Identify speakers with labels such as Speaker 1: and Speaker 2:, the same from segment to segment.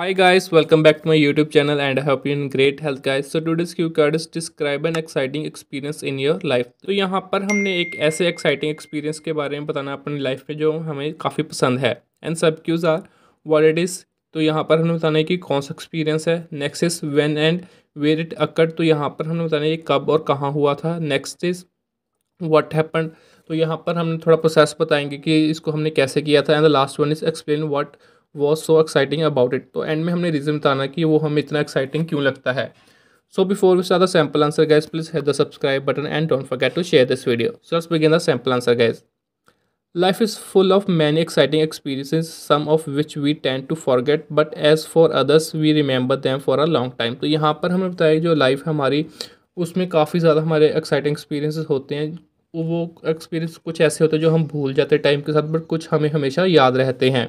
Speaker 1: Hi guys, welcome back to my YouTube channel and I hope you're in great health guys. So today's cue card is describe an exciting experience in your life. तो यहाँ पर हमने एक ऐसे exciting experience के बारे में बताना अपनी लाइफ में जो हमें काफ़ी पसंद है and sub cues are what it is तो यहाँ पर हमें बताना है कि कौन सा एक्सपीरियंस है next is when and where it occurred तो यहाँ पर हमें बताना है कब और कहाँ हुआ था नेक्स्ट इज़ व्हाट हैपन तो यहाँ पर हमने थोड़ा प्रोसेस बताएंगे कि इसको हमने कैसे किया था and the last one is explain what was so exciting about it तो एंड में हमने रीजन बताना कि वो हमें इतना एक्साइटिंग क्यों लगता है so before which are the sample answer guys please है the subscribe button and don't forget to share this video so begin the sample answer guys life is full of many exciting experiences some of which we tend to forget but as for others we remember them for a long time तो यहाँ पर हमें बताया जो life हमारी उसमें काफ़ी ज़्यादा हमारे एक्साइटिंग एक्सपीरियंसिस होते हैं वो एक्सपीरियंस कुछ ऐसे होते हैं जो हम भूल जाते हैं टाइम के साथ बट कुछ हमें हमेशा याद रहते हैं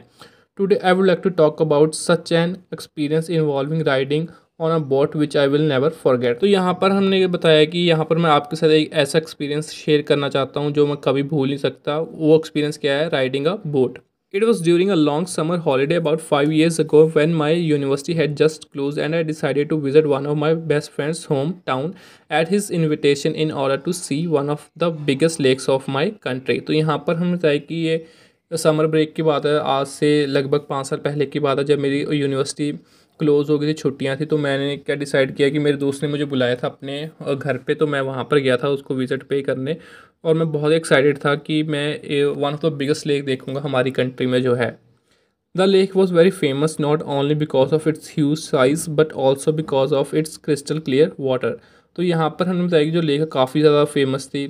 Speaker 1: Today I would like to talk about such an experience involving riding on a boat which I will never forget तो यहाँ पर हमने ये बताया कि यहाँ पर मैं आपके साथ एक ऐसा एक्सपीरियंस शेयर करना चाहता हूँ जो मैं कभी भूल नहीं सकता वो एक्सपीरियंस क्या है riding a boat It was during a long summer holiday about 5 years ago when my university had just closed and I decided to visit one of my best friend's hometown at his invitation in order to see one of the biggest lakes of my country. तो यहाँ पर हम बताया कि ये summer break की बात है आज से लगभग पाँच साल पहले की बात है जब मेरी यूनिवर्सिटी क्लोज़ हो गई थी छुट्टियाँ थी तो मैंने क्या डिसाइड किया कि मेरे दोस्त ने मुझे बुलाया था अपने घर पे तो मैं वहाँ पर गया था उसको विज़िट पे करने और मैं बहुत एक्साइटेड था कि मैं one of the biggest lake देखूँगा हमारी कंट्री में जो है the lake was very famous not only because of its huge size but also because of its crystal clear water तो यहाँ पर हमने बताया कि जो लेक काफ़ी ज़्यादा फेमस थी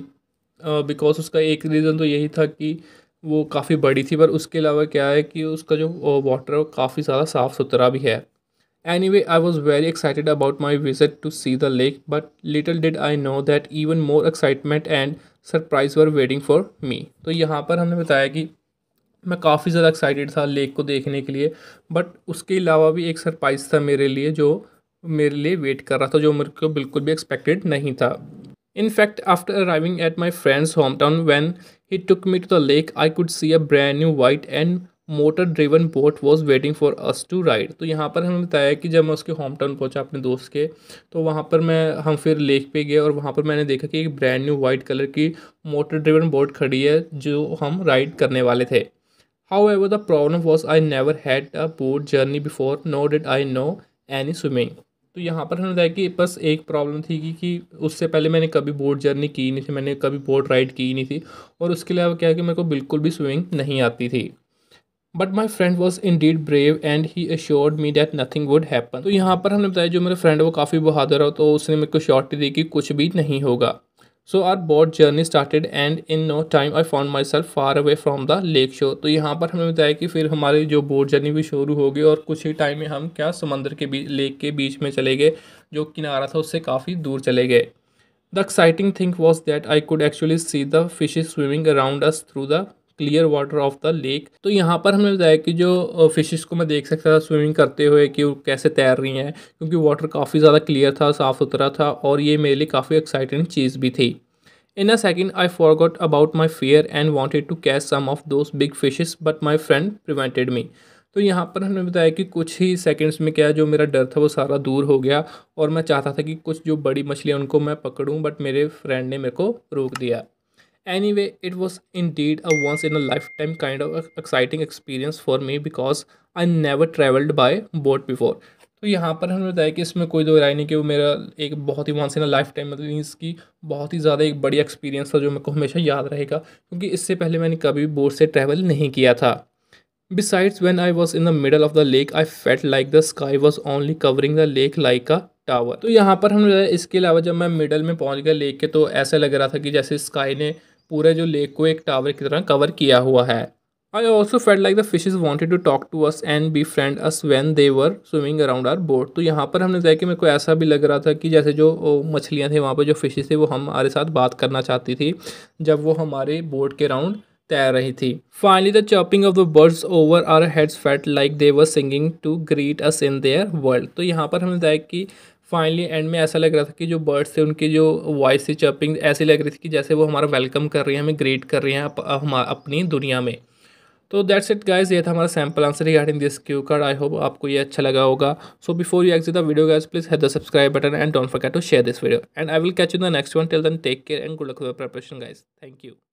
Speaker 1: बिकॉज uh, उसका एक रीज़न तो यही था कि वो काफ़ी बड़ी थी पर उसके अलावा क्या है कि उसका जो वाटर है वो काफ़ी ज़्यादा साफ़ सुथरा भी है anyway I was very excited about my visit to see the lake but little did I know that even more excitement and surprise were waiting for me तो यहाँ पर हमने बताया कि मैं काफ़ी ज़्यादा एक्साइटेड था लेक को देखने के लिए बट उसके अलावा भी एक सरप्राइज़ था मेरे लिए जो मेरे लिए वेट कर रहा था जो मेरे को बिल्कुल भी एक्सपेक्टेड नहीं था In fact, after arriving at my friend's hometown when he took me to the lake, I could see a brand new white and motor driven boat was waiting for us to ride तो यहाँ पर हमें बताया कि जब मैं उसके home town पहुँचा अपने दोस्त के तो वहाँ पर मैं हम फिर लेक पे गए और वहाँ पर मैंने देखा कि एक ब्रांड न्यू वाइट कलर की मोटर ड्रिवन बोट खड़ी है जो हम राइड करने वाले थे however the problem was I never had a boat journey before nor did I know any swimming तो यहाँ पर हमें बताया कि बस एक प्रॉब्लम थी कि, कि उससे पहले मैंने कभी बोट जर्नी की नहीं थी मैंने कभी बोट राइड की नहीं थी और उसके अलावा क्या है कि मेरे को बिल्कुल भी स्विमिंग नहीं आती थी but my friend was indeed brave and he assured me that nothing would happen तो यहाँ पर हमने बताया जो मेरा फ्रेंड वो काफ़ी बहादुर हो तो उसने मेरे को श्योरिटी दी कि कुछ भी नहीं होगा so our boat journey started and in no time I found myself far away from the lake shore तो यहाँ पर हमें बताया कि फिर हमारी जो बोट जर्नी भी शुरू हो गई और कुछ ही टाइम में हम क्या समंदर के बीच लेक के बीच में चले गए जो किनारा था उससे काफ़ी दूर चले गए the exciting thing was that I could actually see the fish swimming around us through the clear water of the lake तो यहाँ पर हमने बताया कि जो फिशेस को मैं देख सकता था स्विमिंग करते हुए कि वो कैसे तैर रही हैं क्योंकि वाटर काफ़ी ज़्यादा क्लियर था साफ़ सुथरा था और ये मेरे लिए काफ़ी एक्साइटिंग चीज़ भी थी a second I forgot about my fear and wanted to catch some of those big fishes but my friend prevented me तो यहाँ पर हमने बताया कि कुछ ही सेकंड्स में क्या जो मेरा डर था वो सारा दूर हो गया और मैं चाहता था कि कुछ जो बड़ी मछलियाँ उनको मैं पकड़ूँ बट मेरे फ्रेंड ने मेरे को रोक दिया Anyway, it was indeed a once in a lifetime kind of exciting experience for me because I never traveled by boat before. तो यहाँ पर हमने बताया कि इसमें कोई दो राय नहीं कि वो मेरा एक बहुत ही once in a lifetime मतलब इसकी बहुत ही ज़्यादा एक बड़ी एक्सपीरियंस था जो मेरे को हमेशा याद रहेगा क्योंकि इससे पहले मैंने कभी भी बोट से ट्रैवल नहीं किया था besides when I was in the middle of the lake I felt like the sky was only covering the lake like a tower तो यहाँ पर हमने बताया इसके अलावा जब मैं मिडल में पहुँच गया लेक के तो ऐसा लग रहा था कि जैसे स्काई ने पूरे जो लेक को एक टावर की तरह कवर किया हुआ है I also felt like the fishes wanted to talk to us and befriend us when they were swimming around our boat तो यहाँ पर हमने देखा कि मेरे को ऐसा भी लग रहा था कि जैसे जो मछलियाँ थी वहाँ पर जो फिशेज थी वो हमारे साथ बात करना चाहती थी जब वो हमारे बोट के अराउंड तैर रही थी finally the chirping of the birds over our heads felt like they were singing to greet us in their world तो यहाँ पर हमने देखा कि फाइनली एंड में ऐसा लग रहा था कि जो बर्ड्स थे उनकी जो वॉइस थी चर्पिंग ऐसी लग रही थी कि जैसे वो हमारा वेलकम कर रही हैं हमें ग्रेट कर रही हैं अप, अपनी दुनिया में तो दैट्स इट गाइज ये था हमारा sample answer regarding this cue card I hope आपको ये अच्छा लगा होगा so before you exit the video guys please hit the subscribe button and don't forget to share this video and I will catch you the next one till then take care and good luck with preparation guys thank you